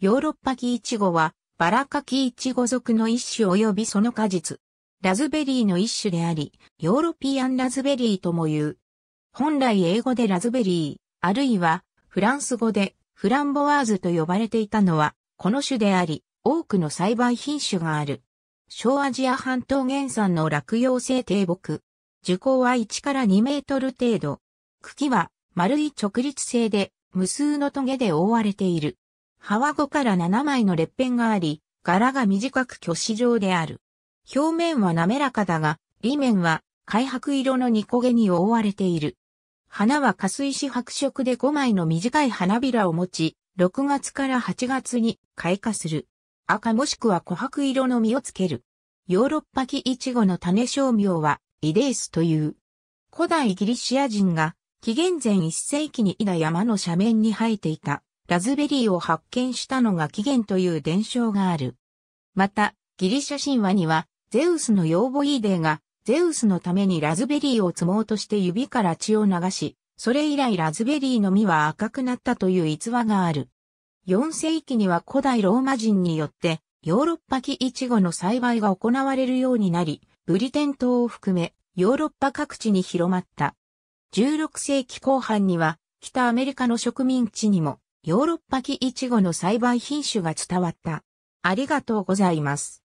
ヨーロッパキイチゴは、バラ科キイチゴ属の一種及びその果実。ラズベリーの一種であり、ヨーロピアンラズベリーとも言う。本来英語でラズベリー、あるいはフランス語でフランボワーズと呼ばれていたのは、この種であり、多くの栽培品種がある。小アジア半島原産の落葉性低木。樹高は1から2メートル程度。茎は丸い直立性で無数のトゲで覆われている。葉は5から7枚の裂片があり、柄が短く巨子状である。表面は滑らかだが、裏面は灰白色のニコげに覆われている。花は加水し白色で5枚の短い花びらを持ち、6月から8月に開花する。赤もしくは琥珀色の実をつける。ヨーロッパ木イチゴの種商名はイデースという。古代ギリシア人が紀元前1世紀に稲山の斜面に生えていたラズベリーを発見したのが起源という伝承がある。また、ギリシャ神話には、ゼウスの養母イーデーが、ゼウスのためにラズベリーを摘もうとして指から血を流し、それ以来ラズベリーの実は赤くなったという逸話がある。4世紀には古代ローマ人によって、ヨーロッパ木イチゴの栽培が行われるようになり、ブリテン島を含め、ヨーロッパ各地に広まった。16世紀後半には、北アメリカの植民地にも、ヨーロッパ木イチゴの栽培品種が伝わった。ありがとうございます。